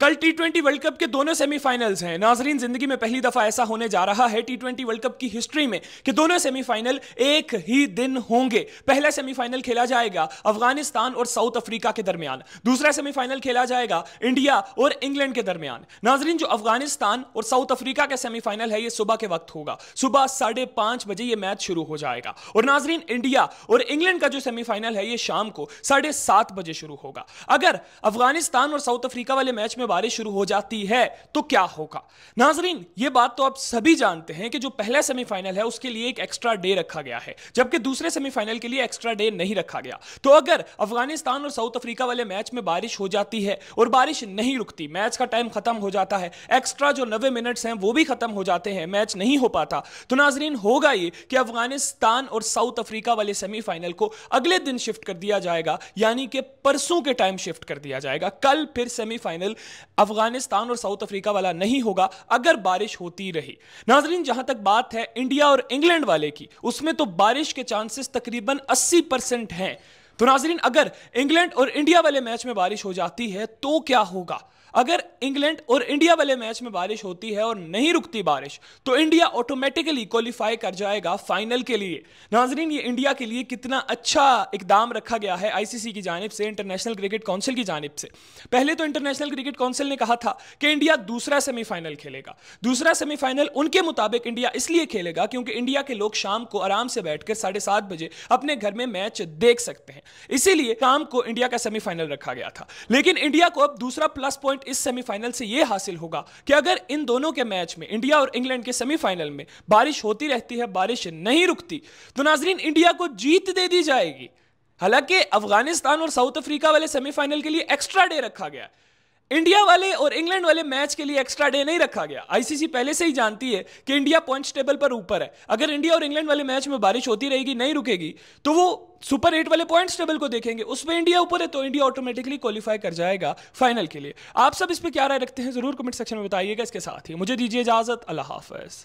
कल T twenty world cup के दोनों सेमीफाइनल्स हैं नाजरीन जिंदगी में पहली दफा ऐसा होने जा रहा है टी ट्वेंटी वर्ल्ड कप की हिस्ट्री में कि दोनों सेमीफाइनल एक ही दिन होंगे पहला सेमीफाइनल खेला जाएगा अफगानिस्तान और साउथ अफ्रीका के दरमियान दूसरा सेमीफाइनल खेला जाएगा इंडिया और इंग्लैंड के दरमियान नाजरीन जो अफगानिस्तान और साउथ अफ्रीका का सेमीफाइनल है यह सुबह के वक्त होगा सुबह साढ़े पांच बजे यह मैच शुरू हो जाएगा और नाजरीन इंडिया और इंग्लैंड का जो सेमीफाइनल है यह शाम को साढ़े सात बजे शुरू होगा अगर अफगानिस्तान और साउथ अफ्रीका वाले मैच कच्छ में बारिश शुरू हो जाती है तो क्या होगा नाजरीन ये बात तो आप सभी जानते हैं कि जो पहला सेमीफाइनल है उसके लिए एक एक्स्ट्रा डे रखा गया है जबकि दूसरे सेमीफाइनल के लिए एक्स्ट्रा डे नहीं रखा गया तो अगर अफगानिस्तान और साउथ अफ्रीका वाले मैच में बारिश हो जाती है और बारिश नहीं रुकती मैच का टाइम खत्म हो जाता है एक्स्ट्रा जो नब्बे मिनट्स हैं वो भी खत्म हो जाते हैं मैच नहीं हो पाता तो नाजरीन होगा ये कि अफगानिस्तान और साउथ अफ्रीका वाले सेमीफाइनल को अगले दिन शिफ्ट कर दिया जाएगा यानी कि परसों के टाइम शिफ्ट कर दिया जाएगा कल फिर सेमीफाइनल अफगानिस्तान और साउथ अफ्रीका वाला नहीं होगा अगर बारिश होती रही नाजरीन जहां तक बात है इंडिया और इंग्लैंड वाले की उसमें तो बारिश के चांसेस तकरीबन अस्सी परसेंट हैं तो नाजरीन अगर इंग्लैंड और इंडिया वाले मैच में बारिश हो जाती है तो क्या होगा अगर इंग्लैंड और इंडिया वाले मैच में बारिश होती है और नहीं रुकती बारिश तो इंडिया ऑटोमेटिकली क्वालिफाई कर जाएगा फाइनल के लिए नाजरीन ये इंडिया के लिए कितना अच्छा इकदाम रखा गया है आईसीसी की जानब से इंटरनेशनल क्रिकेट काउंसिल की जानब से पहले तो इंटरनेशनल क्रिकेट काउंसिल ने कहा था कि इंडिया दूसरा सेमीफाइनल खेलेगा दूसरा सेमीफाइनल उनके मुताबिक इंडिया इसलिए खेलेगा क्योंकि इंडिया के लोग शाम को आराम से बैठकर साढ़े सात बजे अपने घर में मैच देख सकते हैं इसीलिए शाम को इंडिया का सेमीफाइनल रखा गया था लेकिन इंडिया को अब दूसरा प्लस पॉइंट रिजल्ट इस सेमीफाइनल से यह हासिल होगा कि अगर इन दोनों के मैच में इंडिया और इंग्लैंड के सेमीफाइनल में बारिश होती रहती है बारिश नहीं रुकती तो नाजरीन इंडिया को जीत दे दी जाएगी हालांकि अफगानिस्तान और साउथ अफ्रीका वाले सेमीफाइनल के लिए एक्स्ट्रा डे रखा गया है इंडिया वाले और इंग्लैंड वाले मैच के लिए एक्स्ट्रा डे नहीं रखा गया आईसीसी पहले से ही जानती है कि इंडिया पॉइंट्स टेबल पर ऊपर है अगर इंडिया और इंग्लैंड वाले मैच में बारिश होती रहेगी नहीं रुकेगी तो वो सुपर एट वाले पॉइंट्स टेबल को देखेंगे उसमें इंडिया ऊपर है तो इंडिया ऑटोमेटिकली क्वालिफाई कर जाएगा फाइनल के लिए आप सब इस पर क्या राय रखते हैं जरूर कमेंट सेक्शन में बताइएगा इसके साथ ही मुझे दीजिए इजाजत अल्लाह हाफिज